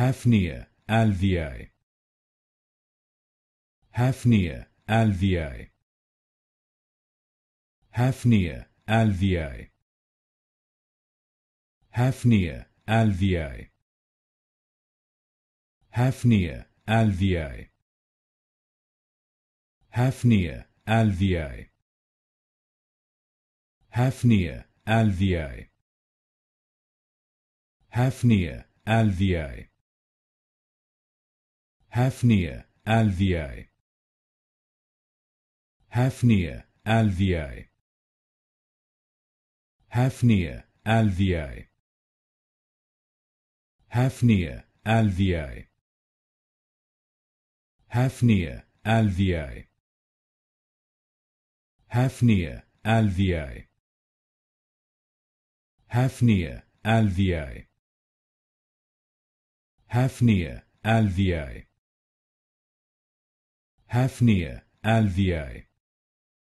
Hafnia alveoli. Hafnia alveoli. Hafnia alveoli. Hafnia alveoli. Hafnia alveoli. Hafnia alveoli. Hafnia alveoli. Hafnia alveoli. Hafnia alveoli. Hafnia alveoli. Hafnia alveoli. Hafnia alveoli. Hafnia alveoli. Hafnia alveoli. Hafnia alveoli. Hafnia alveoli. Hafnia, Alveae.